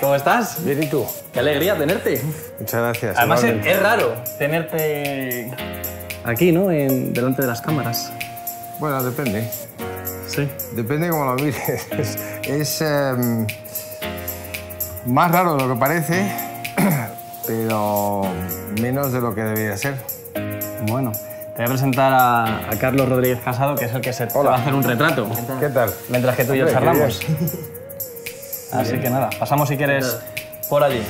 ¿Cómo estás? Bien, ¿y tú? Qué alegría tenerte. Muchas gracias. Además, es, raro tenerte aquí, ¿no? En, delante de las cámaras. Bueno, depende. Sí. Depende cómo lo mires. Es, em, más raro de lo que parece, pero menos de lo que debería ser. Bueno, te voy a presentar a, Carlos Rodríguez Casado, que es el que se te va a hacer un retrato. ¿Qué tal? Mientras que tú y yo charlamos. Así que nada, pasamos si quieres por allí.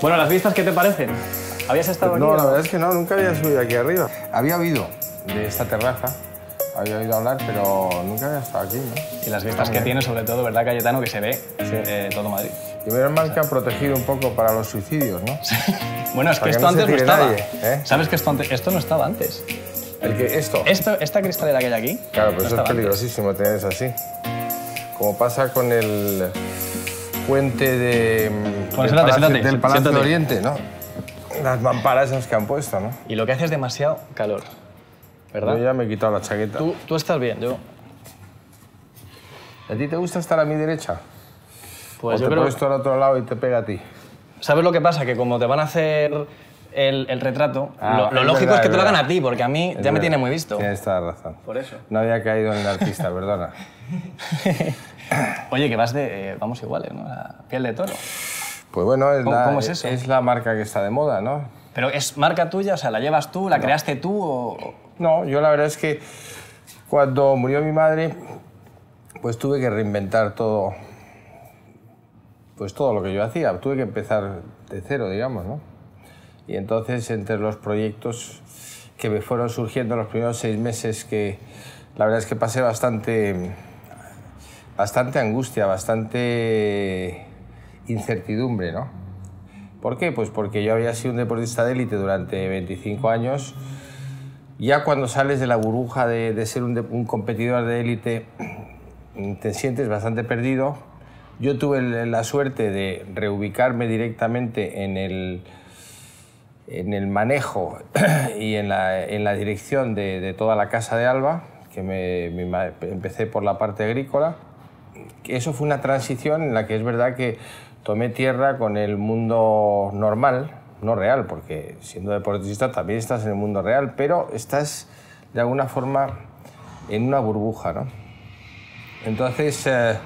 Bueno, las vistas, ¿qué te parecen? ¿Habías estado aquí? No, la verdad es que no, nunca había subido aquí arriba. Había oído de esta terraza, había oído hablar, pero nunca había estado aquí, ¿no? Y las vistas que tiene, sobre todo, ¿verdad, Cayetano? Que se ve eh, todo Madrid. Y menos que ha protegido un poco para los suicidios, ¿no? bueno, es que, esto antes no estaba. ¿eh? ¿Sabes que esto, esto no estaba antes? ¿El que, ¿Esto? esto? Esta cristalera que hay aquí. Claro, pero eso es peligrosísimo tener eso así como pasa con el puente de, del, Palacio, Oriente, ¿no? Las mamparas que han puesto, ¿no? Y lo que hace es demasiado calor, ¿verdad? Yo ya me he quitado la chaqueta. Tú, estás bien, yo... ¿A ti te gusta estar a mi derecha? Pues ¿O yo te creo... pones al otro lado y te pega a ti? ¿Sabes lo que pasa? Que como te van a hacer el, retrato, ah, lo, lógico es que te lo hagan a ti, porque a mí ya me tiene muy visto. Tienes toda la razón. Por eso. No había caído en el artista, perdona. Oye, que vas de. Eh, vamos iguales, ¿eh? ¿no? La piel de toro. Pues bueno, es, la, es, la marca que está de moda, ¿no? Pero es marca tuya, o sea, ¿la llevas tú, la creaste tú o.? No, yo la verdad es que cuando murió mi madre, pues tuve que reinventar todo, pues todo lo que yo hacía, tuve que empezar de cero, digamos, ¿no? Y entonces, entre los proyectos que me fueron surgiendo los primeros seis meses, que la verdad es que pasé bastante, bastante angustia, bastante incertidumbre, ¿no? ¿Por qué? Pues porque yo había sido un deportista de élite durante 25 años. Ya cuando sales de la burbuja de, ser un, competidor de élite, te sientes bastante perdido. Yo tuve la suerte de reubicarme directamente en el en el manejo y en la, dirección de, toda la Casa de Alba, que me, empecé por la parte agrícola. Eso fue una transición en la que es verdad que tomé tierra con el mundo normal, no real, porque siendo deportista también estás en el mundo real, pero estás de alguna forma en una burbuja, ¿no? Entonces, eh,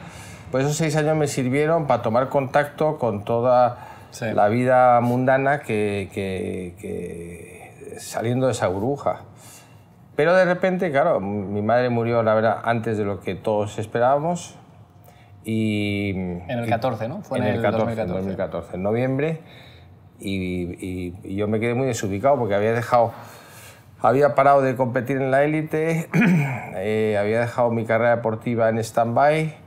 pues esos seis años me sirvieron para tomar contacto con toda la vida mundana que, saliendo de esa burbuja. Pero de repente, claro, mi madre murió, la verdad, antes de lo que todos esperábamos. Y, en el 14, ¿no? en, el, 14, 2014. en noviembre. Y, yo me quedé muy desubicado porque había dejado, había parado de competir en la élite, eh, había dejado mi carrera deportiva en stand-by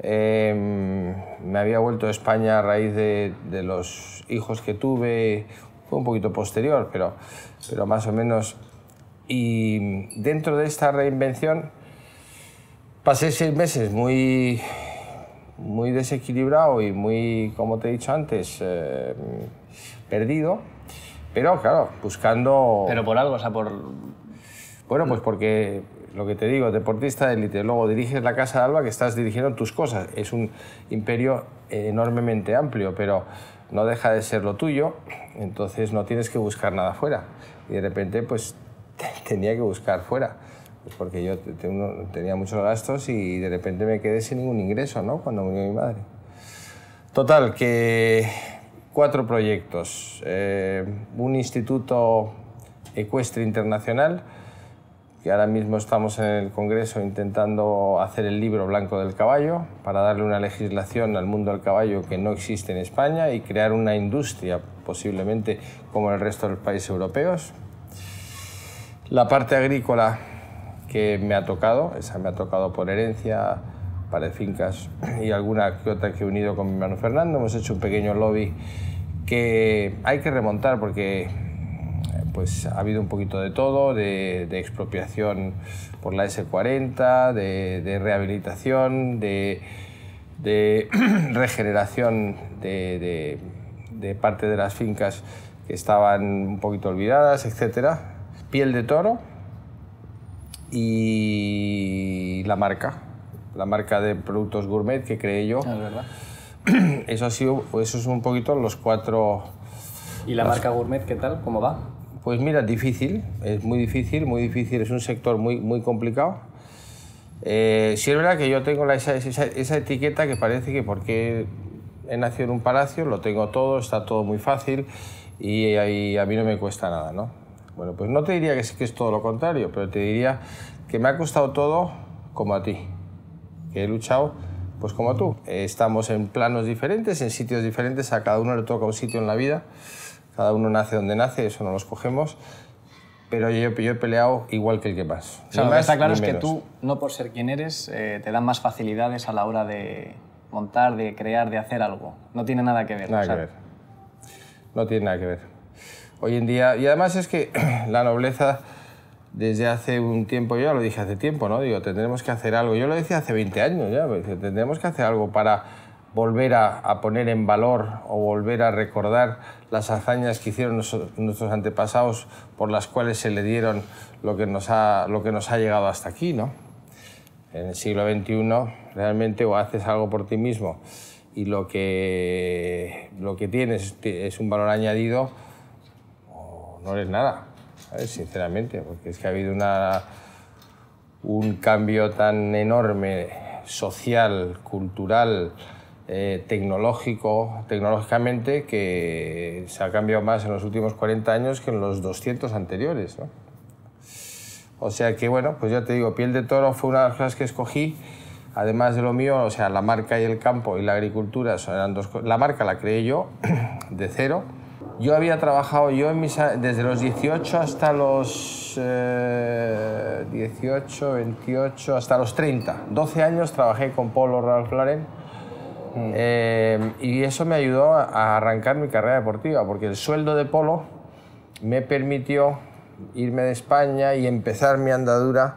Em, me había vuelto a España a raíz de, los hijos que tuve, fue un poquito posterior, pero, pero más o menos. Y dentro de esta reinvención pasé seis meses muy, muy desequilibrado y muy, como te he dicho antes, em, perdido, pero claro, buscando... Pero por algo, o sea, por... Bueno, pues porque lo que te digo, deportista de élite, luego diriges la Casa de Alba que estás dirigiendo tus cosas. Es un imperio enormemente amplio, pero no deja de ser lo tuyo, entonces no tienes que buscar nada fuera. Y de repente, pues tenía que buscar fuera, porque yo tenía muchos gastos y de repente me quedé sin ningún ingreso, ¿no? Cuando murió mi madre. Total, que cuatro proyectos. Eh, un instituto ecuestre internacional, que ahora mismo estamos en el Congreso intentando hacer el libro blanco del caballo para darle una legislación al mundo del caballo que no existe en España y crear una industria posiblemente como el resto de los países europeos. La parte agrícola que me ha tocado, esa me ha tocado por herencia, para fincas y alguna que otra que he unido con mi hermano Fernando, hemos hecho un pequeño lobby que hay que remontar porque pues ha habido un poquito de todo, de, expropiación por la S40, de, rehabilitación, de, regeneración de, parte de las fincas que estaban un poquito olvidadas, etc. Piel de toro y la marca, la marca de productos gourmet que creé yo. Ah, eso ha sido, pues, eso es un poquito los cuatro... ¿Y la marca gourmet qué tal? ¿Cómo va? Pues mira, difícil, es muy difícil, muy difícil, es un sector muy, muy complicado. Eh, si es verdad que yo tengo esa, esa, etiqueta que parece que porque he nacido en un palacio, lo tengo todo, está todo muy fácil y, y a mí no me cuesta nada, ¿no? Bueno, pues no te diría que es, que es todo lo contrario, pero te diría que me ha costado todo como a ti, que he luchado pues como tú. Estamos en planos diferentes, en sitios diferentes, a cada uno le toca un sitio en la vida. Cada uno nace donde nace, eso no lo cogemos. Pero yo, he peleado igual que el que más. lo que está claro es que tú, no por ser quien eres, eh, te dan más facilidades a la hora de montar, de crear, de hacer algo. No tiene nada que ver. Nada que ver. No tiene nada que ver. Hoy en día, y además es que la nobleza desde hace un tiempo, yo ya lo dije hace tiempo, ¿no? Digo, tendremos que hacer algo. Yo lo decía hace 20 años ya, pues, tendremos que hacer algo para volver a, poner en valor o volver a recordar las hazañas que hicieron nuestros antepasados por las cuales se le dieron lo que nos ha, lo que nos ha llegado hasta aquí, ¿no? En el siglo XXI realmente o haces algo por ti mismo y lo que, lo que tienes es un valor añadido o no eres nada, sinceramente, porque es que ha habido una, un cambio tan enorme social, cultural, eh, tecnológico, tecnológicamente que se ha cambiado más en los últimos 40 años que en los 200 anteriores. O sea que, bueno, pues ya te digo, piel de toro fue una de las cosas que escogí. Además de lo mío, o sea, la marca y el campo y la agricultura eran dos La marca la creé yo, de cero. Yo había trabajado yo en mis, desde los 18 hasta los 18, eh, 28, hasta los 30. 12 años trabajé con Polo Ralph Lauren Mm. Eh, y eso me ayudó a arrancar mi carrera deportiva, porque el sueldo de polo me permitió irme de España y empezar mi andadura,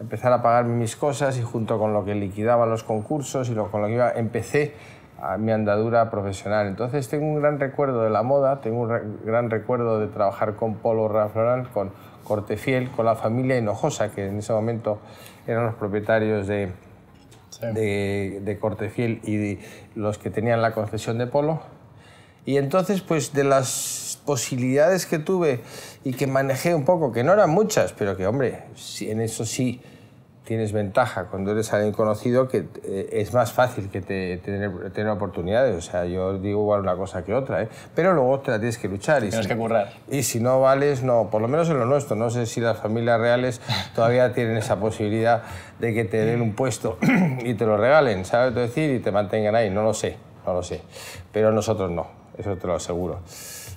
empezar a pagar mis cosas y junto con lo que liquidaba los concursos y lo, con lo que iba, empecé mi andadura profesional. Entonces tengo un gran recuerdo de la moda, tengo un gran recuerdo de trabajar con Polo Real Floral, con Fiel, con la familia Enojosa que en ese momento eran los propietarios de, de, Corte Fiel y los que tenían la concesión de Polo. Y entonces, pues de las posibilidades que tuve y que manejé un poco, que no eran muchas, pero que, hombre, en eso sí tienes ventaja cuando eres alguien conocido que eh, es más fácil que te, tener, oportunidades. O sea, yo digo igual una cosa que otra, ¿eh? pero luego te la tienes que luchar. Y tienes que currar. Y si no vales, no, por lo menos en lo nuestro. No sé si las familias reales todavía tienen esa posibilidad de que te den un puesto y te lo regalen, ¿sabes? Te decir, y te mantengan ahí. No lo sé, no lo sé. Pero nosotros no, eso te lo aseguro.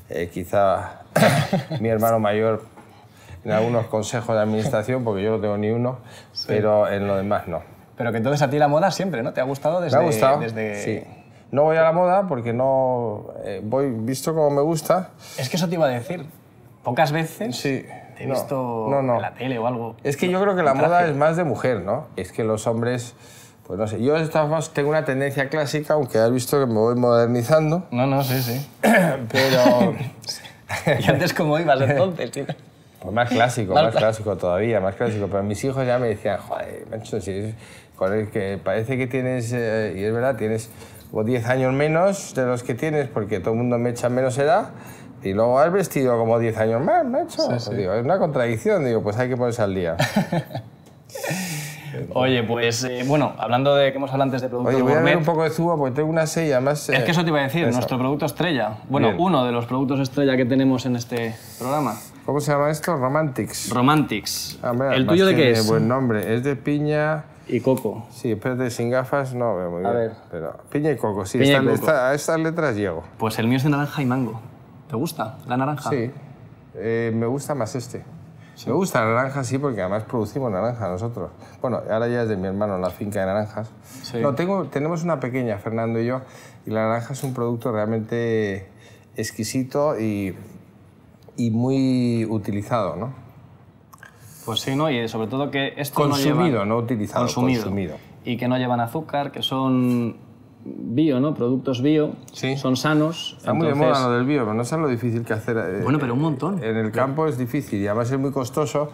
Eh, quizá mi hermano mayor en algunos consejos de administración, porque yo no tengo ni uno, pero en lo demás no. Pero que entonces a ti la moda siempre, ¿no? ¿Te ha gustado desde...? Me ha gustado, sí. No voy a la moda porque no... Eh, voy visto como me gusta. Es que eso te iba a decir. Pocas veces sí, te he visto en la tele o algo. Es que yo creo que la moda es más de mujer, ¿no? Es que los hombres... Pues no sé, yo tengo una tendencia clásica, aunque has visto que me voy modernizando. No, no, sí, sí. Pero... ¿Y antes cómo ibas entonces? Pues más clásico, más clásico todavía, más clásico. Pero mis hijos ya me decían, joder, macho, si es, que parece que tienes, eh, y es verdad, tienes 10 años menos de los que tienes porque todo el mundo me echa menos edad. Y luego has vestido como 10 años más, macho. es una contradicción, digo, pues hay que ponerse al día. Oye, pues eh, bueno, hablando de que hemos hablado antes de productos Oye, voy a ver un poco de zumo porque tengo una sella más. es que eso te iba a decir, eh, nuestro producto estrella. Bueno, uno de los productos estrella que tenemos en este programa. ¿Cómo se llama esto? Romantics. Romantics. ¿El tuyo de qué es? Buen nombre. Es de piña. Y coco. Sí, espérate, sin gafas no veo muy bien. Pero piña y coco, sí. a estas letras llego. Pues el mío es de naranja y mango. ¿Te gusta la naranja? Sí. Eh, me gusta más este. Me gusta la naranja, sí, porque además producimos naranja nosotros. Bueno, ahora ya es de mi hermano la finca de naranjas. No, tengo, tenemos una pequeña, Fernando y yo, y la naranja es un producto realmente exquisito y y muy utilizado, ¿no? Pues sí, ¿no? Y sobre todo que esto consumido, no, no utilizado, consumido. Y que no llevan azúcar, que son bio, ¿no? Productos bio, son sanos. Está muy de moda lo del bio, pero no sé lo difícil que hacer. Eh, bueno, pero un montón. En el campo es difícil y además es muy costoso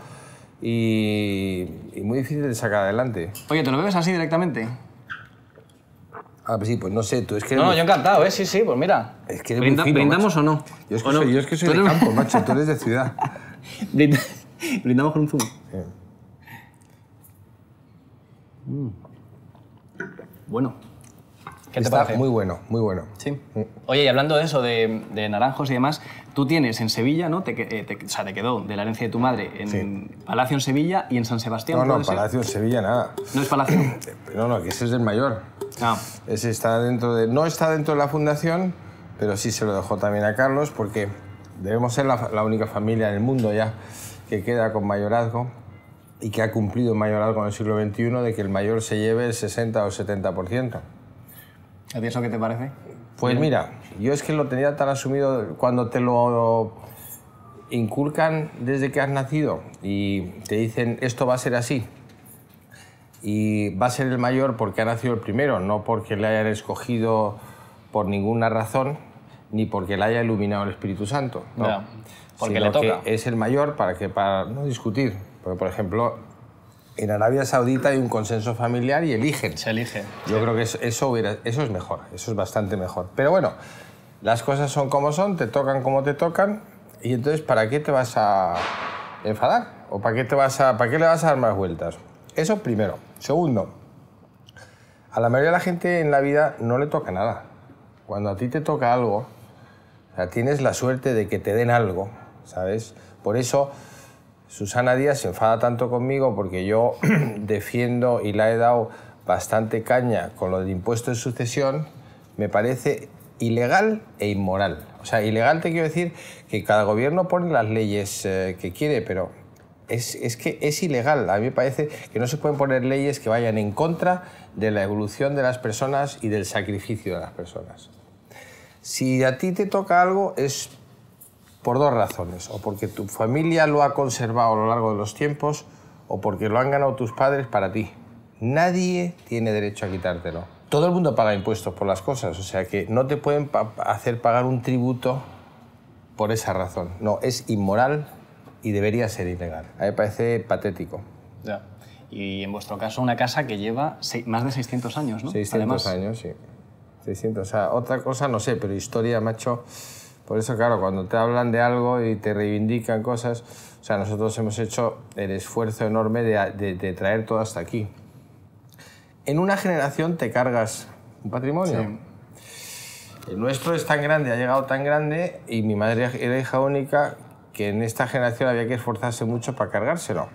y, y muy difícil de sacar adelante. Oye, ¿te lo bebes así directamente? Ah, pues sí, pues no sé, tú es que... No, yo encantado, ¿eh? Sí, sí, pues mira. ¿Brindamos o no? Yo es que, soy, de campo, macho, tú eres de ciudad. Brindamos con un zumo. Bueno. ¿Qué te Está muy bueno, muy bueno. Sí. Mm. Oye, y hablando de eso, de, naranjos y demás, tú tienes en Sevilla, ¿no? Eh, o sea, te quedó de la herencia de tu madre en Palacio en Sevilla y en San Sebastián. No, no, Palacio en Sevilla nada. ¿No es Palacio? no, no, que ese es el mayor. Ah. Ese está dentro de, no está dentro de la fundación, pero sí se lo dejó también a Carlos porque debemos ser la, única familia en el mundo ya que queda con mayorazgo y que ha cumplido mayorazgo en el siglo XXI de que el mayor se lleve el 60 o 70%. ¿A ti eso qué te parece? Pues mira, yo es que lo tenía tan asumido cuando te lo inculcan desde que has nacido y te dicen esto va a ser así y va a ser el mayor porque ha nacido el primero, no porque le hayan escogido por ninguna razón ni porque le haya iluminado el Espíritu Santo. No. porque le toca. es el mayor para que no discutir, porque por ejemplo en Arabia Saudita hay un consenso familiar y eligen. Se elige. Yo creo que eso, es mejor, eso es bastante mejor. Pero bueno, las cosas son como son, te tocan como te tocan y entonces ¿para qué te vas a enfadar? ¿O para qué, vas a, para qué le vas a dar más vueltas? Eso primero. Segundo, a la mayoría de la gente en la vida no le toca nada. Cuando a ti te toca algo, o sea, tienes la suerte de que te den algo, ¿sabes? Por eso Susana Díaz se enfada tanto conmigo porque yo defiendo y la he dado bastante caña con lo del impuesto de sucesión, me parece ilegal e inmoral. O sea, ilegal te quiero decir que cada gobierno pone las leyes eh, que quiere, pero es, que es ilegal. A mí me parece que no se pueden poner leyes que vayan en contra de la evolución de las personas y del sacrificio de las personas. Si a ti te toca algo es por dos razones, o porque tu familia lo ha conservado a lo largo de los tiempos, o porque lo han ganado tus padres para ti. Nadie tiene derecho a quitártelo. Todo el mundo paga impuestos por las cosas, o sea que no te pueden hacer pagar un tributo por esa razón. No, es inmoral, y debería ser ilegal. A mí me parece patético. Ya. Y en vuestro caso, una casa que lleva más de 600 años, ¿no? 600 años, sí. 600. O sea, otra cosa no sé, pero historia, macho. Por eso, claro, cuando te hablan de algo y te reivindican cosas, o sea, nosotros hemos hecho el esfuerzo enorme de, de traer todo hasta aquí. En una generación te cargas un patrimonio. Sí. El nuestro es tan grande, ha llegado tan grande, y mi madre era hija única, que en esta generación había que esforzarse mucho para cargárselo.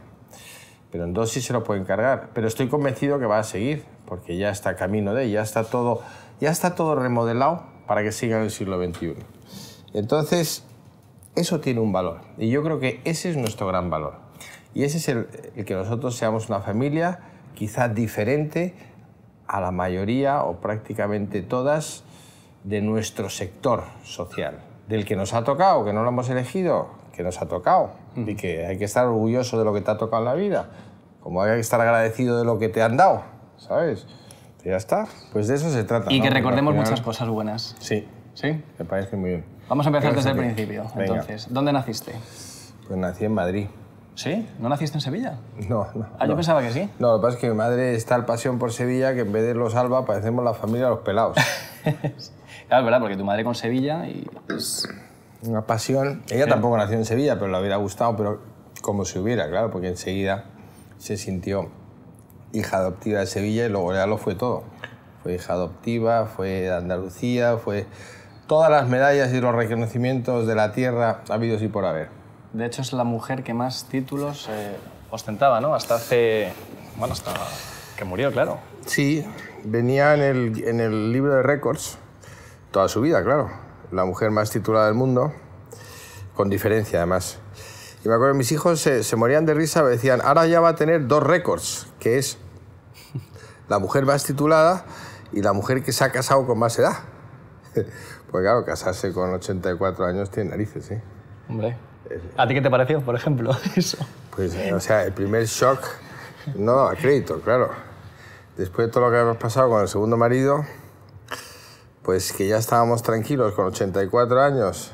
Pero en sí se lo pueden cargar. Pero estoy convencido que va a seguir, porque ya está camino de, ya está todo, ya está todo remodelado para que siga en el siglo XXI. Entonces, eso tiene un valor. Y yo creo que ese es nuestro gran valor. Y ese es el, el que nosotros seamos una familia quizá diferente a la mayoría o prácticamente todas de nuestro sector social, del que nos ha tocado, que no lo hemos elegido, que nos ha tocado mm. y que hay que estar orgulloso de lo que te ha tocado en la vida, como hay que estar agradecido de lo que te han dado, ¿sabes? Y ya está, pues de eso se trata. Y que recordemos muchas cosas buenas. Sí. ¿Sí? Me parece muy bien. Vamos a empezar desde el principio, entonces. ¿Dónde naciste? Pues nací en Madrid. ¿Sí? ¿No naciste en Sevilla? No, no. Ah, yo pensaba que sí. No, lo que pasa es que mi madre está al pasión por Sevilla que en vez de los Alba parecemos la familia de los pelados. claro, es verdad, porque tu madre con Sevilla y... Pues una pasión. Ella tampoco nació en Sevilla, pero le hubiera gustado, pero como si hubiera, claro, porque enseguida se sintió hija adoptiva de Sevilla y luego ya lo fue todo. Fue hija adoptiva, fue de Andalucía, fue todas las medallas y los reconocimientos de la tierra ha habido y por haber. De hecho, es la mujer que más títulos eh, ostentaba, ¿no? Hasta hace. Bueno, hasta que murió, claro. Sí, venía en el, en el libro de récords toda su vida, claro la mujer más titulada del mundo, con diferencia además. Y me acuerdo, mis hijos se, morían de risa, me decían, ahora ya va a tener dos récords, que es la mujer más titulada y la mujer que se ha casado con más edad. Pues claro, casarse con 84 años tiene narices, ¿eh? Hombre. ¿A ti qué te pareció, por ejemplo, eso? Pues, o sea, el primer shock no a crédito, claro. Después de todo lo que hemos pasado con el segundo marido, pues que ya estábamos tranquilos con 84 años,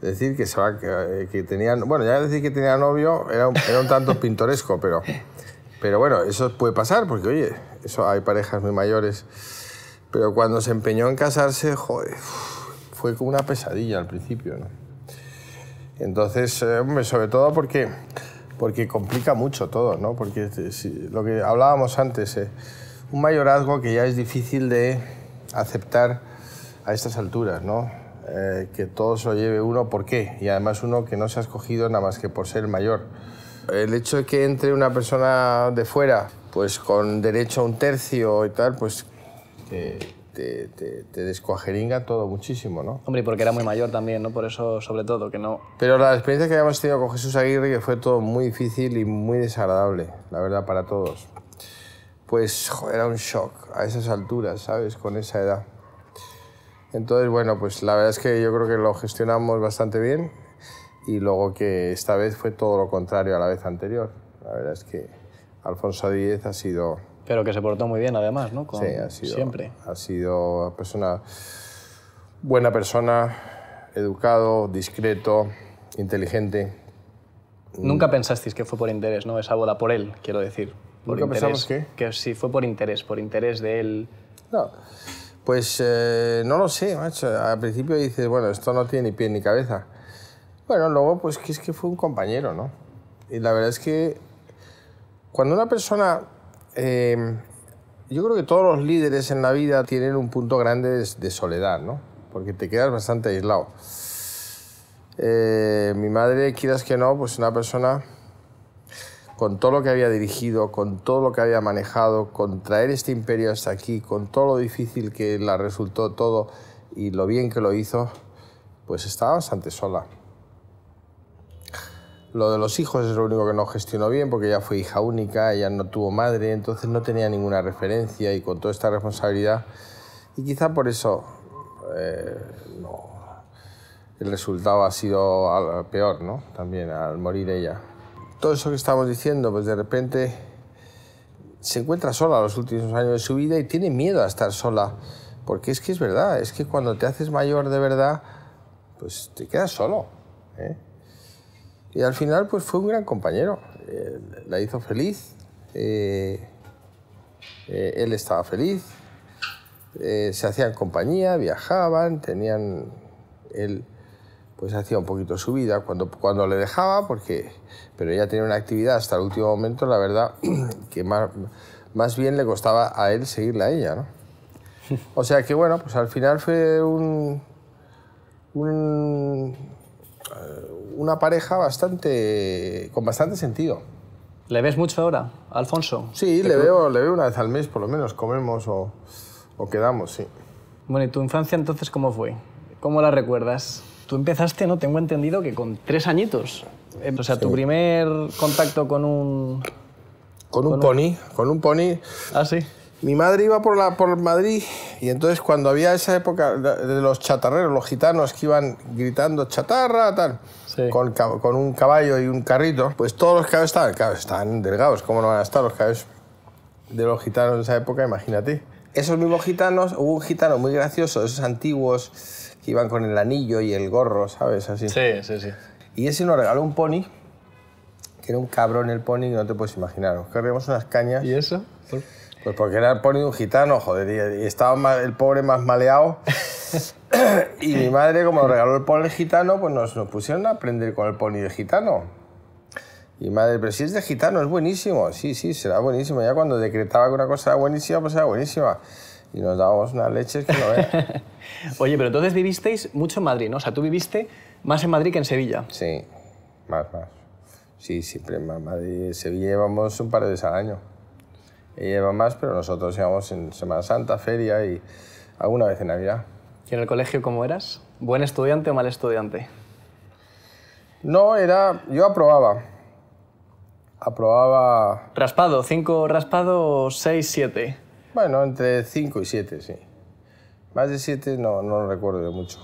decir que, se eh, que, tenían, bueno, ya decir que tenía novio era un, tanto pintoresco, pero, pero bueno, eso puede pasar, porque oye, eso hay parejas muy mayores, pero cuando se empeñó en casarse, joder, fue como una pesadilla al principio, Entonces, eh, hombre, sobre todo porque, porque complica mucho todo, ¿no? Porque lo que hablábamos antes, eh, un mayorazgo que ya es difícil de aceptar a estas alturas, ¿no? Eh, que todo se lo lleve uno, ¿por qué? Y además uno que no se ha escogido nada más que por ser mayor. El hecho de que entre una persona de fuera, pues con derecho a un tercio y tal, pues te, te, te, descuajeringa todo muchísimo, ¿no? Hombre, y porque era muy mayor también, ¿no? Por eso, sobre todo, que no... Pero la experiencia que habíamos tenido con Jesús Aguirre, que fue todo muy difícil y muy desagradable, la verdad, para todos. Pues, joder, era un shock a esas alturas, ¿sabes? Con esa edad. Entonces, bueno, pues la verdad es que yo creo que lo gestionamos bastante bien y luego que esta vez fue todo lo contrario a la vez anterior. La verdad es que Alfonso Díez ha sido... Pero que se portó muy bien además, ¿no? Sí, ha sido, siempre. Ha sido persona, buena persona, educado, discreto, inteligente. Nunca pensasteis que fue por interés, ¿no? Esa boda por él, quiero decir. Por ¿Nunca pensamos que? Que sí, fue por interés, por interés de él. No. Pues eh, no lo sé, macho. Al principio dices, bueno, esto no tiene ni pie ni cabeza. Bueno, luego, pues que es que fue un compañero, ¿no? Y la verdad es que cuando una persona. Em, yo creo que todos los líderes en la vida tienen un punto grande de, soledad, ¿no? Porque te quedas bastante aislado. Eh, mi madre, quieras que no, pues una persona con todo lo que había dirigido, con todo lo que había manejado, con traer este imperio hasta aquí, con todo lo difícil que la resultó todo y lo bien que lo hizo, pues estaba bastante sola. Lo de los hijos es lo único que no gestionó bien porque ella fue hija única, ella no tuvo madre, entonces no tenía ninguna referencia y con toda esta responsabilidad. Y quizá por eso eh, no, el resultado ha sido peor, ¿no? También al morir ella todo eso que estamos diciendo, pues de repente se encuentra sola los últimos años de su vida y tiene miedo a estar sola. Porque es que es verdad, es que cuando te haces mayor de verdad, pues te quedas solo. ¿eh? Y al final, pues fue un gran compañero. Eh, la hizo feliz. Eh, él estaba feliz. se hacían compañía, viajaban, tenían pues hacía un poquito su vida cuando, cuando le dejaba, porque, pero ella tenía una actividad hasta el último momento, la verdad, que más, más bien le costaba a él seguirla a ella. ¿no? O sea que bueno, pues al final fue un, un eh, una pareja bastante, con bastante sentido. ¿Le ves mucho ahora, Alfonso? Sí, le veo, le veo una vez al mes, por lo menos, comemos o, o quedamos, sí. Bueno, ¿y tu infancia entonces cómo fue? ¿Cómo la recuerdas? Tú empezaste, ¿no? Tengo entendido que con tres añitos. Em, o sea, tu primer contacto con un... Con, un pony, con un pony. Ah, sí. Mi madre iba por, la, por Madrid y entonces cuando había esa época de los chatarreros, los gitanos que iban gritando chatarra, tal, con, con, un caballo y un carrito, pues todos los caballos estaban, claro, estaban delgados, ¿cómo no van a estar los caballos de los gitanos de esa época? Imagínate. Esos mismos gitanos, hubo un gitano muy gracioso, esos antiguos que iban con el anillo y el gorro, ¿sabes? Así. Sí, sí, sí. Y ese nos regaló un pony, que era un cabrón el pony, que no te puedes imaginar. Nos unas cañas. ¿Y eso? Pues porque era el pony de un gitano, joder, y estaba el pobre más maleado. y mi madre, como nos regaló el pony de gitano, pues nos, pusieron a aprender con el pony de gitano. Y madre, pero si es de gitano, es buenísimo. Sí, sí, será buenísimo. Ya cuando decretaba que una cosa era buenísima, pues era buenísima. Y nos dábamos unas leches que no veas. Oye, pero entonces vivisteis mucho en Madrid, ¿no? O sea, tú viviste más en Madrid que en Sevilla. Sí, más, más. Sí, siempre más Madrid. Sevilla llevamos un par de veces al año. Ella lleva más, pero nosotros íbamos en Semana Santa, feria y alguna vez en Navidad. ¿Y en el colegio cómo eras? ¿Buen estudiante o mal estudiante? No, era... Yo aprobaba. Aprobaba... Raspado, ¿Cinco raspado, seis, siete? Bueno, entre cinco y siete, sí. Más de siete no, lo recuerdo de mucho.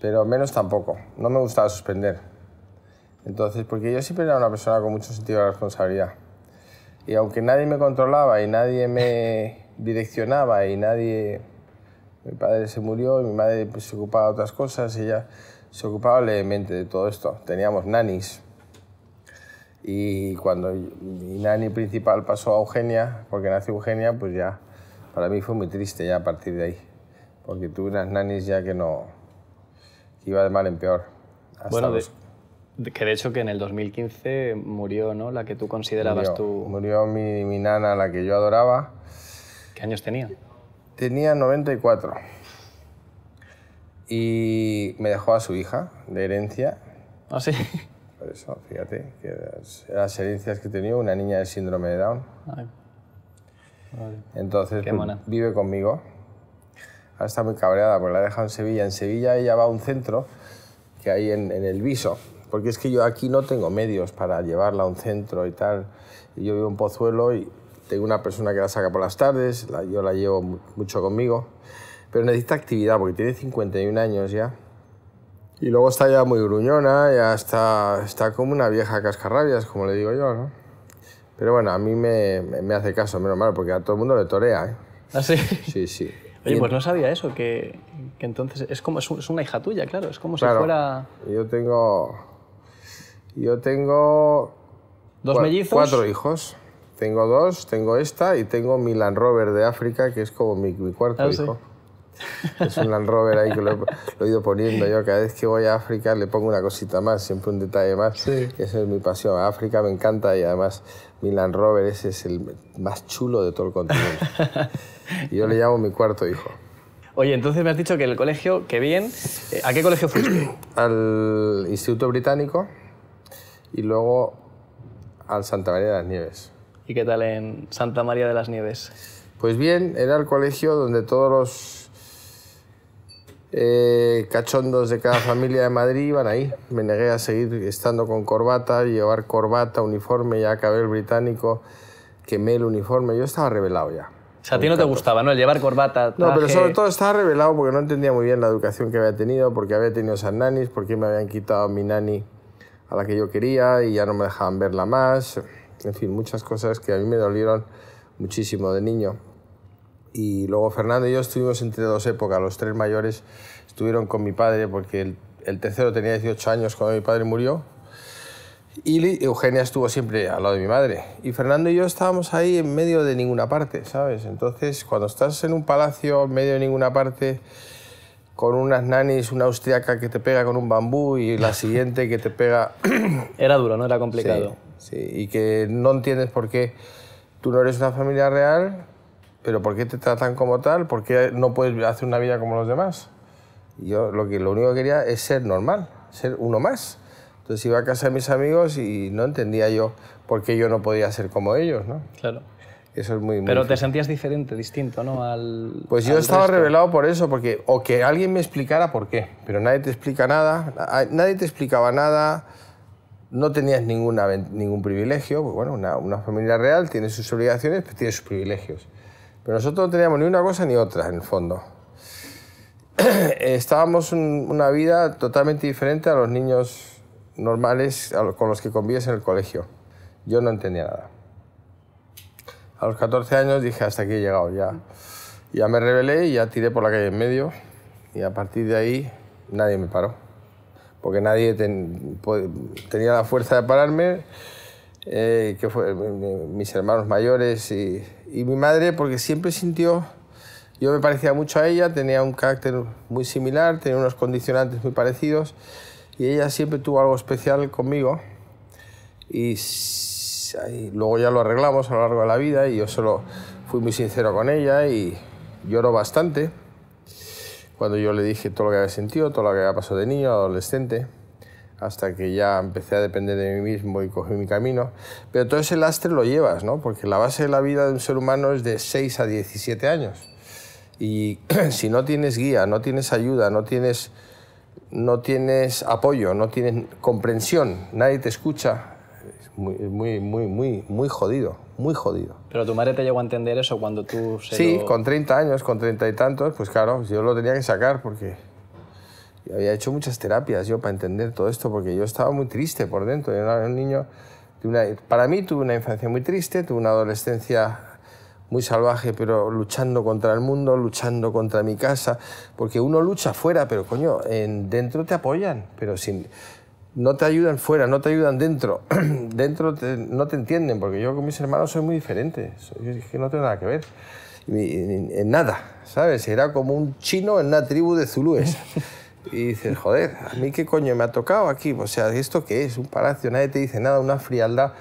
Pero menos tampoco. No me gustaba suspender. Entonces, porque yo siempre era una persona con mucho sentido de responsabilidad. Y aunque nadie me controlaba y nadie me direccionaba y nadie... Mi padre se murió y mi madre pues, se ocupaba de otras cosas y ella se ocupaba levemente de todo esto. Teníamos nanis. Y cuando mi nani principal pasó a Eugenia, porque nació Eugenia, pues ya para mí fue muy triste ya a partir de ahí. Porque tuve unas nanis ya que no. iba de mal en peor. bueno, que de hecho que en el 2015 murió, ¿no? La que tú considerabas tú tu. Murió mi, nana, la que yo adoraba. ¿Qué años tenía? Tenía 94. Y me dejó a su hija de herencia. ¿Ah, sí? Por eso, fíjate, que las, herencias que tenía, una niña de síndrome de Down. Ay. Entonces, pues, vive conmigo está muy cabreada porque la ha dejado en Sevilla. En Sevilla ella va a un centro que hay en, el Viso, porque es que yo aquí no tengo medios para llevarla a un centro y tal. Yo vivo en Pozuelo y tengo una persona que la saca por las tardes, yo la llevo mucho conmigo, pero necesita actividad porque tiene 51 años ya. Y luego está ya muy gruñona, ya está, está como una vieja cascarrabias, como le digo yo, Pero bueno, a mí me, me hace caso, menos mal, porque a todo el mundo le torea, ¿eh? ¿Ah, sí? Sí, sí. Oye, pues no sabía eso, que, entonces es como es, una hija tuya, claro, es como si fuera... Yo tengo... Yo tengo... ¿Dos mellizos? Cuatro hijos. Tengo dos, tengo esta y tengo Milan Land Rover de África, que es como mi, cuarto ah, hijo. Es un Land Rover ahí que lo he, ido poniendo yo. Cada vez que voy a África le pongo una cosita más, siempre un detalle más. que es mi pasión. África me encanta y además Milan Land Rover ese es el más chulo de todo el continente. yo le llamo mi cuarto hijo. Oye, entonces me has dicho que el colegio, que bien. Eh, ¿A qué colegio fuiste? al Instituto Británico y luego al Santa María de las Nieves. ¿Y qué tal en Santa María de las Nieves? Pues bien, era el colegio donde todos los eh, cachondos de cada familia de Madrid iban ahí. Me negué a seguir estando con corbata, llevar corbata, uniforme, ya acabé el británico, quemé el uniforme, yo estaba revelado ya. O sea, a ti no te gustaba, ¿no? El llevar corbata. No, pero sobre todo estaba revelado porque no entendía muy bien la educación que había tenido, porque había tenido esas nanis, porque me habían quitado mi nani a la que yo quería y ya no me dejaban verla más. En fin, muchas cosas que a mí me dolieron muchísimo de niño. Y luego Fernando y yo estuvimos entre dos épocas. Los tres mayores estuvieron con mi padre porque el, el tercero tenía 18 años cuando mi padre murió y Eugenia estuvo siempre al lado de mi madre. Y Fernando y yo estábamos ahí en medio de ninguna parte, ¿sabes? Entonces, cuando estás en un palacio en medio de ninguna parte, con unas nanis, una austriaca que te pega con un bambú y la siguiente que te pega... Era duro, ¿no? Era complicado. Sí, y que no entiendes por qué tú no eres una familia real, pero por qué te tratan como tal, por qué no puedes hacer una vida como los demás. yo lo, que, lo único que quería es ser normal, ser uno más. Entonces iba a casa de mis amigos y no entendía yo por qué yo no podía ser como ellos, ¿no? Claro. Eso es muy, muy Pero te sentías diferente, distinto, ¿no? Al, pues yo estaba revelado por eso, porque o que alguien me explicara por qué, pero nadie te explica nada, nadie te explicaba nada, no tenías ninguna, ningún privilegio, pues bueno, una, una familia real tiene sus obligaciones, pero tiene sus privilegios. Pero nosotros no teníamos ni una cosa ni otra, en el fondo. Estábamos en una vida totalmente diferente a los niños normales con los que convives en el colegio. Yo no entendía nada. A los 14 años dije, hasta aquí he llegado ya. Ya me rebelé y ya tiré por la calle en medio y a partir de ahí nadie me paró. Porque nadie tenía la fuerza de pararme, eh, que fue eh, mis hermanos mayores y, y mi madre, porque siempre sintió yo me parecía mucho a ella, tenía un carácter muy similar, tenía unos condicionantes muy parecidos y ella siempre tuvo algo especial conmigo. Y, luego ya lo arreglamos a lo largo de la vida y yo solo fui muy sincero con ella y lloro bastante cuando yo le dije todo lo que había sentido, todo lo que había pasado de niño, adolescente, hasta que ya empecé a depender de mí mismo y cogí mi camino. Pero todo ese lastre lo llevas, ¿no? Porque la base de la vida de un ser humano es de 6 a 17 años. Y si no tienes guía, no tienes ayuda, no tienes no tienes apoyo, no tienes comprensión, nadie te escucha, es muy, muy, muy, muy, muy jodido, muy jodido. Pero tu madre te llegó a entender eso cuando tú... sí, con 30 años, con 30 y tantos, pues claro, yo lo tenía que sacar porque había hecho muchas terapias yo para entender todo esto, porque yo estaba muy triste por dentro, yo era un niño... para mí tuve una infancia muy triste, tuve una adolescencia muy salvaje, pero luchando contra el mundo, luchando contra mi casa, porque uno lucha fuera, pero coño, en, dentro te apoyan, pero sin, no te ayudan fuera, no te ayudan dentro, dentro no te entienden, porque yo con mis hermanos soy muy diferente, yo es que no tengo nada que ver. en nada, ¿sabes? Era como un chino en una tribu de zulúes. Y dices, joder, ¿a mí qué coño me ha tocado aquí? O sea, ¿esto qué es? Un palacio, nadie te dice nada, una frialdad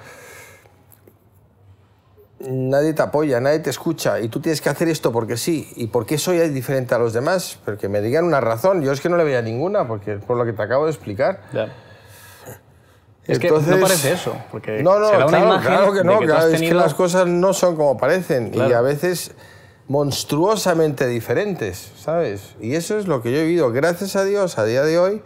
nadie te apoya, nadie te escucha y tú tienes que hacer esto porque sí. ¿Y porque soy diferente a los demás? Pero que me digan una razón. Yo es que no le veía ninguna, porque por lo que te acabo de explicar. Es Entonces, que no parece eso. Porque no, no, claro, que no. Es que las cosas no son como parecen y a veces monstruosamente diferentes, ¿sabes? Y eso es lo que yo he vivido. Gracias a Dios, a día de hoy,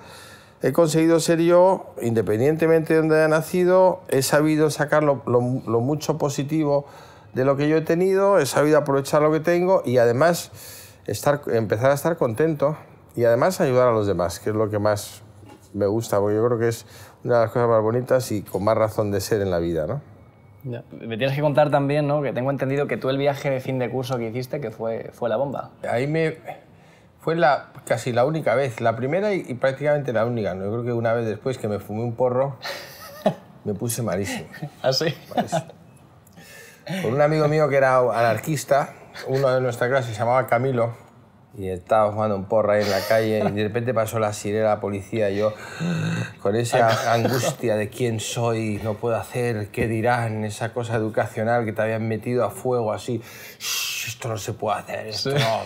he conseguido ser yo, independientemente de donde haya nacido, he sabido sacar lo mucho positivo de lo que yo he tenido, he sabido aprovechar lo que tengo y además estar, empezar a estar contento y además ayudar a los demás, que es lo que más me gusta, porque yo creo que es una de las cosas más bonitas y con más razón de ser en la vida, ¿no? Me tienes que contar también, ¿no? Que tengo entendido que tú el viaje de fin de curso que hiciste, que fue, fue la bomba. Ahí me... Fue la, casi la única vez, la primera y, prácticamente la única. ¿no? Yo creo que una vez después que me fumé un porro, me puse malísimo. ¿Ah, sí? con un amigo mío que era anarquista, uno de nuestra clase se llamaba Camilo, y estaba jugando un porra ahí en la calle y de repente pasó la sirena, la policía y yo con esa angustia de quién soy, no puedo hacer, qué dirán, esa cosa educacional que te habían metido a fuego así, esto no se puede hacer, esto no,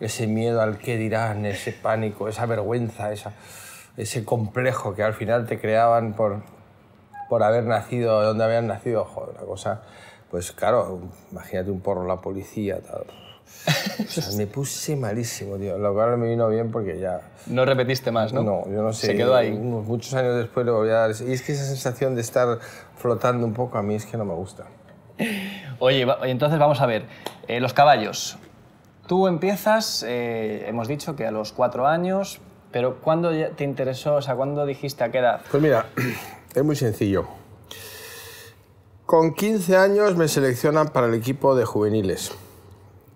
ese miedo al qué dirán, ese pánico, esa vergüenza, ese complejo que al final te creaban por, por haber nacido, donde habían nacido, joder, la cosa pues claro, imagínate un porro la policía, tal. me puse malísimo, tío. Lo cual me vino bien porque ya... No repetiste más, ¿no? No, yo no sé. Se quedó ahí. muchos años después lo voy a dar. Y es que esa sensación de estar flotando un poco a mí es que no me gusta. Oye, entonces vamos a ver. Eh, los caballos. Tú empiezas, eh, hemos dicho que a los cuatro años, pero ¿cuándo te interesó, o sea, cuándo dijiste a qué edad? Pues mira, es muy sencillo. Con 15 años me seleccionan para el equipo de juveniles.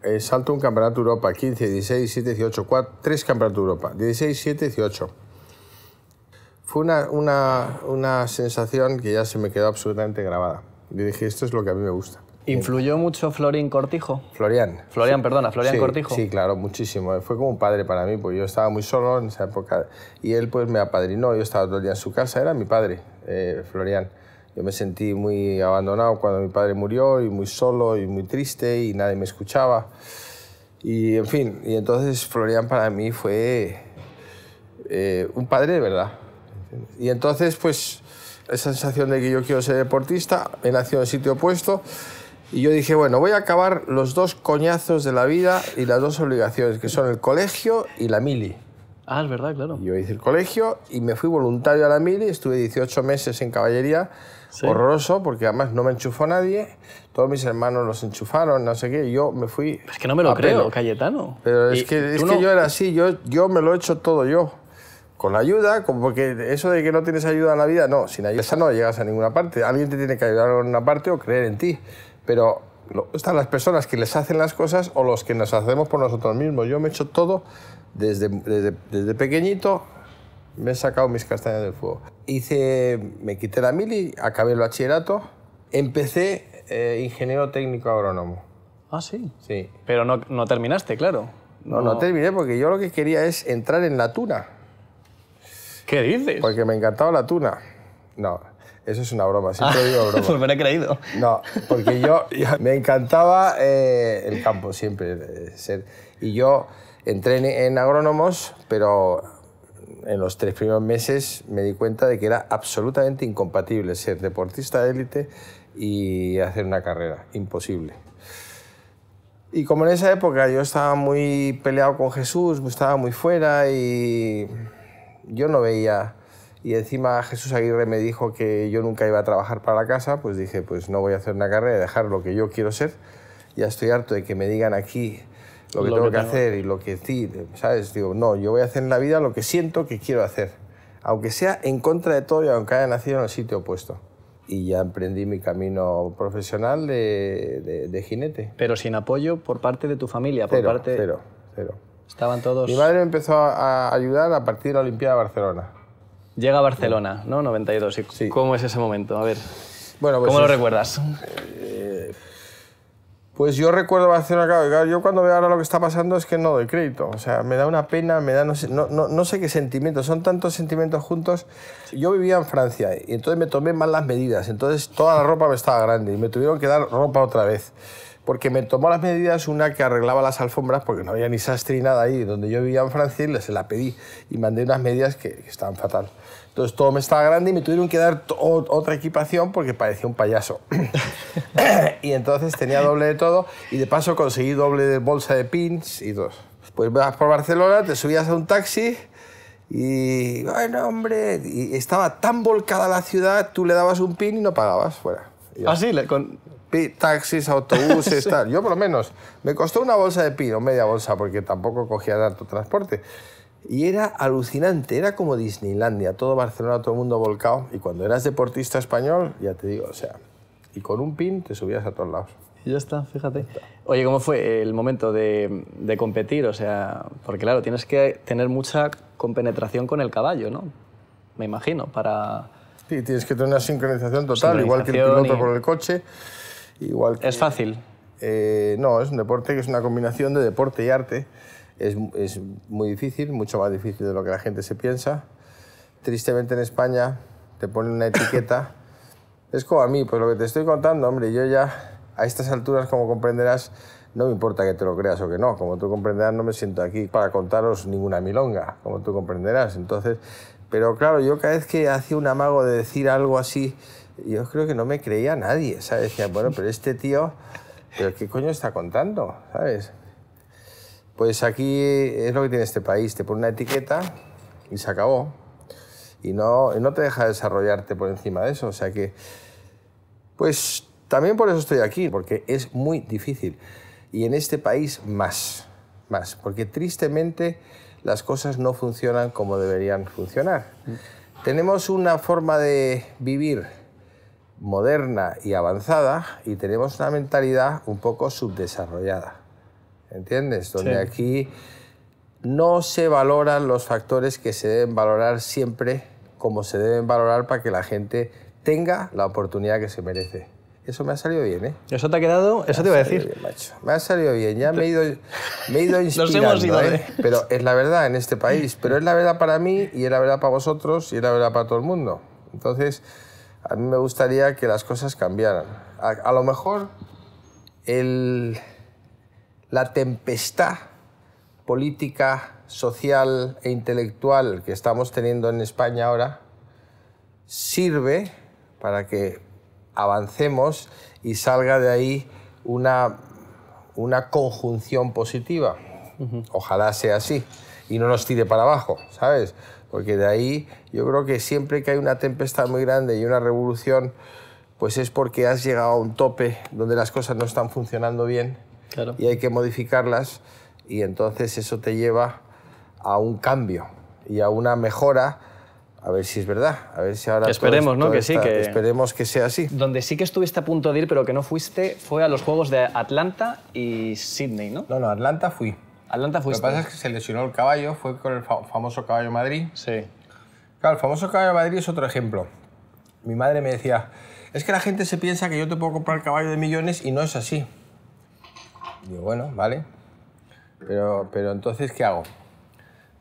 Eh, salto un campeonato Europa, 15, 16, 17, 18, tres 3 campeonatos Europa, 16, siete, 18. Fue una, una, una sensación que ya se me quedó absolutamente grabada. y dije, esto es lo que a mí me gusta. ¿Influyó mucho Florín Cortijo? Florian. Florian, perdona, Florian Cortijo. Sí, claro, muchísimo. Fue como un padre para mí, porque yo estaba muy solo en esa época y él pues me apadrinó, yo estaba todo el día en su casa, era mi padre, eh, Florian. Yo me sentí muy abandonado cuando mi padre murió y muy solo y muy triste y nadie me escuchaba. Y en fin, y entonces Florian para mí fue eh, un padre de verdad. Y entonces pues esa sensación de que yo quiero ser deportista me nació en el sitio opuesto. Y yo dije, bueno, voy a acabar los dos coñazos de la vida y las dos obligaciones, que son el colegio y la mili. Ah, es verdad, claro. yo hice el colegio y me fui voluntario a la mili, estuve 18 meses en caballería horroroso, porque además no me enchufó nadie, todos mis hermanos los enchufaron, no sé qué, yo me fui. es que no me lo creo, Cayetano. Pero es que, yo era así, yo, yo me lo he hecho todo yo. Con la ayuda, como porque eso de que no tienes ayuda en la vida, no, sin ayuda no llegas a ninguna parte. Alguien te tiene que ayudar en una parte o creer en ti. Pero están las personas que les hacen las cosas o los que nos hacemos por nosotros mismos. Yo me he hecho todo desde, desde pequeñito me he sacado mis castañas del fuego. Hice, me quité la mili, acabé el bachillerato, empecé eh, ingeniero técnico agrónomo. Ah, sí. Sí. Pero no, no terminaste, claro. No, no, terminé porque yo lo que quería es entrar en la tuna. ¿Qué dices? Porque me encantaba la tuna. No, eso es una broma, siempre digo ah, broma. Pues me he creído. No, porque yo, me encantaba eh, el campo siempre. Eh, ser, y yo entré en agrónomos, pero en los tres primeros meses me di cuenta de que era absolutamente incompatible ser deportista de élite y hacer una carrera, imposible. Y como en esa época yo estaba muy peleado con Jesús, estaba muy fuera y yo no veía. Y encima Jesús Aguirre me dijo que yo nunca iba a trabajar para la casa, pues dije, pues no voy a hacer una carrera, dejar lo que yo quiero ser. Ya estoy harto de que me digan aquí lo que tengo que, hacer y lo que sí, ¿sabes? Digo, no, yo voy a hacer en la vida lo que siento que quiero hacer, aunque sea en contra de todo y aunque haya nacido en el sitio opuesto. Y ya emprendí mi camino profesional de, de, jinete. Pero sin apoyo por parte de tu familia, por cero, parte... Cero, cero. Estaban todos... Mi madre me empezó a ayudar a partir de la Olimpiada de Barcelona. Llega a Barcelona, ¿no? 92. Sí. ¿Cómo es ese momento? A ver. Bueno, pues ¿Cómo lo recuerdas? Eh, pues yo recuerdo Barcelona, claro, yo cuando veo ahora lo que está pasando es que no doy crédito. O sea, me da una pena, me da no sé, no, no, no sé qué sentimientos, son tantos sentimientos juntos. Yo vivía en Francia y entonces me tomé mal las medidas, entonces toda la ropa me estaba grande y me tuvieron que dar ropa otra vez porque me tomó las medidas una que arreglaba las alfombras, porque no había ni sastre ni nada ahí. Donde yo vivía en Francia, y se la pedí y mandé unas medidas que, estaban fatal. Entonces todo me estaba grande y me tuvieron que dar otra equipación porque parecía un payaso. y entonces tenía doble de todo y de paso conseguí doble de bolsa de pins y dos. Pues vas por Barcelona, te subías a un taxi y, bueno, hombre, y estaba tan volcada la ciudad, tú le dabas un pin y no pagabas fuera. así Ah, sí, con taxis, autobuses, tal. Yo por lo menos, me costó una bolsa de pino, media bolsa, porque tampoco cogía tanto transporte. Y era alucinante, era como Disneylandia, todo Barcelona, todo el mundo volcado. Y cuando eras deportista español, ya te digo, o sea, y con un pin te subías a todos lados. Y ya está, fíjate. Oye, ¿cómo fue el momento de, competir? O sea, porque claro, tienes que tener mucha compenetración con el caballo, ¿no? Me imagino, para... Sí, tienes que tener una sincronización total, igual que el piloto con el coche. Igual ¿Es fácil? Eh, no, es un deporte que es una combinación de deporte y arte. Es, es, muy difícil, mucho más difícil de lo que la gente se piensa. Tristemente en España te ponen una etiqueta. Es como a mí, pues lo que te estoy contando, hombre, yo ya a estas alturas, como comprenderás, no me importa que te lo creas o que no. Como tú comprenderás, no me siento aquí para contaros ninguna milonga, como tú comprenderás. Entonces, pero claro, yo cada vez que hacía un amago de decir algo así, yo creo que no me creía nadie, ¿sabes? Decía, bueno, pero este tío, ¿pero qué coño está contando? ¿Sabes? Pues aquí es lo que tiene este país, te pone una etiqueta y se acabó. Y no, no te deja desarrollarte por encima de eso. O sea que, pues también por eso estoy aquí, porque es muy difícil. Y en este país más, más, porque tristemente las cosas no funcionan como deberían funcionar. Mm. Tenemos una forma de vivir moderna y avanzada y tenemos una mentalidad un poco subdesarrollada. ¿Entiendes? Donde aquí no se valoran los factores que se deben valorar siempre como se deben valorar para que la gente tenga la oportunidad que se merece. Eso me ha salido bien, ¿eh? Eso te ha quedado, eso te iba a decir. Me ha salido bien, ya me he ido, me he ido inspirando, ¿eh? ¿eh? Pero es la verdad en este país, pero es la verdad para mí y es la verdad para vosotros y es la verdad para todo el mundo. Entonces, a mí me gustaría que las cosas cambiaran. A, lo mejor la tempestad política, social e intelectual que estamos teniendo en España ahora sirve para que avancemos y salga de ahí una, conjunción positiva. Ojalá sea así y no nos tire para abajo, ¿sabes? porque de ahí yo creo que siempre que hay una tempestad muy grande y una revolución, pues es porque has llegado a un tope donde las cosas no están funcionando bien y hay que modificarlas y entonces eso te lleva a un cambio y a una mejora. A ver si es verdad, a ver si ahora... esperemos, ¿no? que sí, que... Esperemos que sea así. Donde sí que estuviste a punto de ir, pero que no fuiste, fue a los Juegos de Atlanta y Sydney, ¿no? No, no, Atlanta fui. Atlanta Lo que pasa es que se lesionó el caballo, fue con el famoso caballo Madrid. Sí. Claro, el famoso caballo Madrid es otro ejemplo. Mi madre me decía, es que la gente se piensa que yo te puedo comprar caballo de millones y no es así. Digo, bueno, vale. Pero, entonces, ¿qué hago?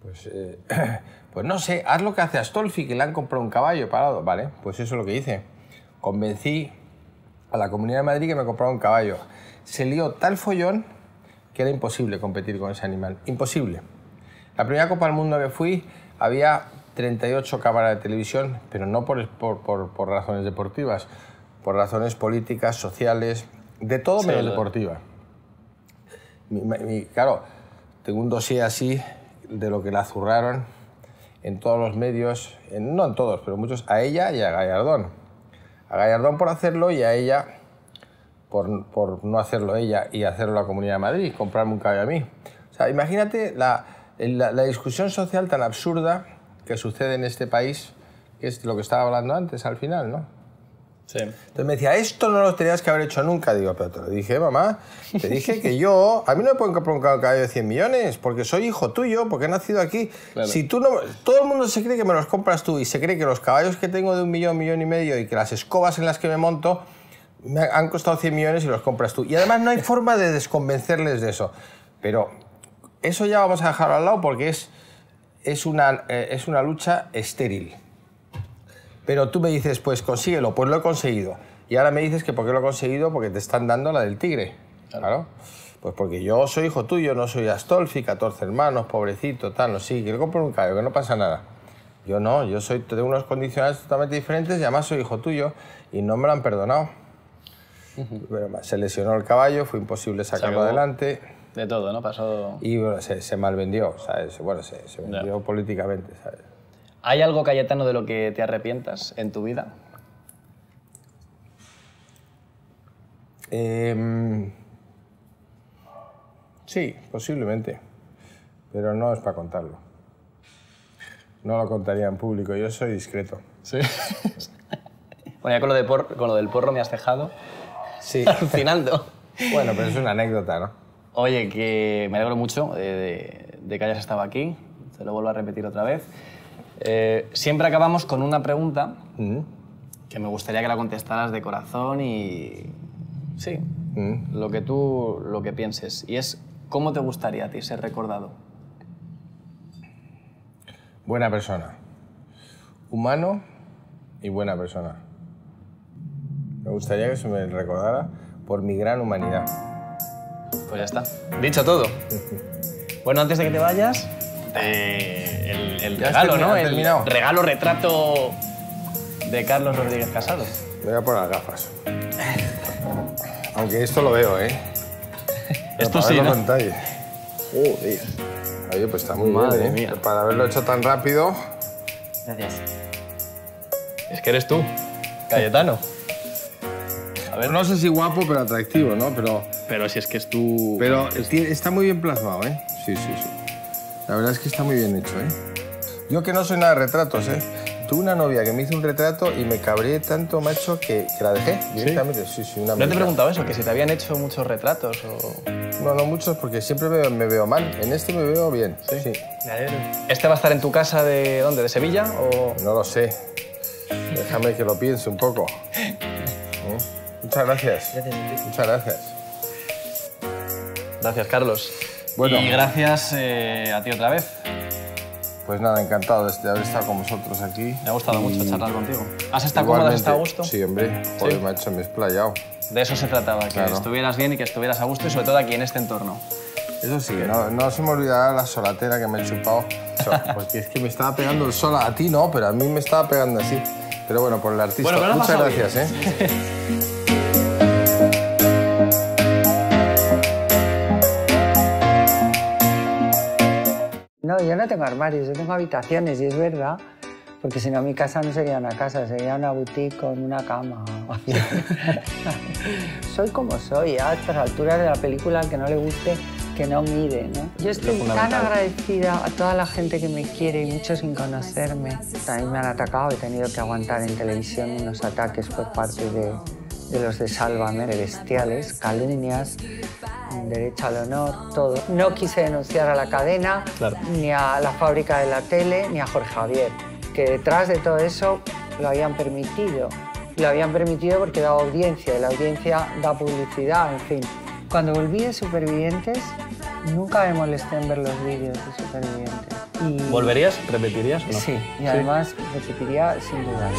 Pues, eh, pues no sé, haz lo que hace Astolfi, que le han comprado un caballo parado. Vale, pues eso es lo que hice. Convencí a la Comunidad de Madrid que me comprara un caballo. Se lió tal follón que era imposible competir con ese animal. Imposible. La primera Copa del Mundo que fui había 38 cámaras de televisión, pero no por, por, razones deportivas, por razones políticas, sociales, de todo medio menos deportiva. Mi, claro, tengo un dossier así de lo que la zurraron en todos los medios, no en todos, pero muchos, a ella y a Gallardón. A Gallardón por hacerlo y a ella por, no hacerlo ella y hacerlo la Comunidad de Madrid, comprarme un caballo a mí. O sea, imagínate la, discusión social tan absurda que sucede en este país, que es lo que estaba hablando antes al final, ¿no? Sí. Entonces me decía, esto no lo tenías que haber hecho nunca. Digo, pero te lo dije, mamá. Te dije que yo, a mí no me pueden comprar un caballo de 100 millones, porque soy hijo tuyo, porque he nacido aquí. Si tú no, todo el mundo se cree que me los compras tú y se cree que los caballos que tengo de un millón, millón y medio y que las escobas en las que me monto me han costado 100 millones y los compras tú. Y además no hay forma de desconvencerles de eso. Pero eso ya vamos a dejarlo al lado porque es, es, una, eh, es una lucha estéril. Pero tú me dices, pues consíguelo, pues lo he conseguido. Y ahora me dices que por qué lo he conseguido, porque te están dando la del tigre. Claro. Pues porque yo soy hijo tuyo, no soy Astolfi, 14 hermanos, pobrecito, tal, no sí, quiero comprar un caballo, que no pasa nada. Yo no, yo soy de unos condicionales totalmente diferentes y además soy hijo tuyo y no me lo han perdonado se lesionó el caballo, fue imposible sacarlo adelante. De todo, ¿no? Pasó... Y se, se malvendió, ¿sabes? Bueno, se, vendió políticamente, ¿sabes? ¿Hay algo, Cayetano, de lo que te arrepientas en tu vida? Em, sí, posiblemente. Pero no es para contarlo. No lo contaría en público, yo soy discreto. Sí. bueno, con lo, con lo del porro me has dejado. Sí. Al Bueno, pero es una anécdota, ¿no? Oye, que me alegro mucho de, que hayas estado aquí. se lo vuelvo a repetir otra vez. Eh, siempre acabamos con una pregunta mm. que me gustaría que la contestaras de corazón y... Sí, mm. lo que tú lo que pienses. Y es, ¿cómo te gustaría a ti ser recordado? Buena persona. Humano y buena persona. Me gustaría que se me recordara por mi gran humanidad. Pues ya está. Dicho todo. bueno, antes de que te vayas, eh, el, el regalo, ¿no? El regalo retrato de Carlos Rodríguez Casado. voy a poner las gafas. Aunque esto lo veo, ¿eh? esto sí. ¿no? en Oye, pues está muy Madre ¿eh? Para haberlo hecho tan rápido. Gracias. Es que eres tú, Cayetano. No sé si guapo, pero atractivo, ¿no? Pero, pero si es que es tu... Pero está muy bien plasmado, ¿eh? Sí, sí, sí. La verdad es que está muy bien hecho, ¿eh? Yo que no soy nada de retratos, ¿eh? Tuve una novia que me hizo un retrato y me cabré tanto, macho, que, la dejé directamente. Sí, sí, una una ¿No te preguntaba eso? ¿Que si te habían hecho muchos retratos o...? No, no muchos, porque siempre me, me veo mal. En este me veo bien, sí. sí. ¿Este va a estar en tu casa de dónde? ¿De Sevilla o...? No lo sé. Déjame que lo piense un poco. Muchas gracias. Muchas gracias. Gracias, Carlos. Bueno, y gracias eh, a ti otra vez. Pues nada, encantado de haber estado con vosotros aquí. Me ha gustado mucho charlar contigo. ¿Has estado cómodo? a gusto? Sí, hombre. me ha hecho, mis he De eso se trataba, que estuvieras bien y que estuvieras a gusto y sobre todo aquí en este entorno. Eso sí, no, no, se me olvidará la solatera que me he chupado. Porque es que me estaba pegando el sol a ti, no, pero a mí me estaba pegando así. Pero bueno, por el artista. Muchas gracias, ¿eh? yo no tengo armarios, yo tengo habitaciones, y es verdad, porque si no mi casa no sería una casa, sería una boutique con una cama. soy como soy, a estas alturas de la película, al que no le guste, que no mire, ¿no? Yo estoy tan agradecida a toda la gente que me quiere y mucho sin conocerme. También me han atacado, he tenido que aguantar en televisión unos ataques por parte de de los de Sálvame, de Bestiales, calumnias, Derecha al honor, todo. No quise denunciar a la cadena, ni a la fábrica de la tele, ni a Jorge Javier, que detrás de todo eso lo habían permitido. Lo habían permitido porque daba audiencia y la audiencia da publicidad, en fin. Cuando volví de Supervivientes, nunca me molesté en ver los vídeos de Supervivientes. ¿Volverías? ¿Repetirías? No? Sí, y además repetiría sin duda.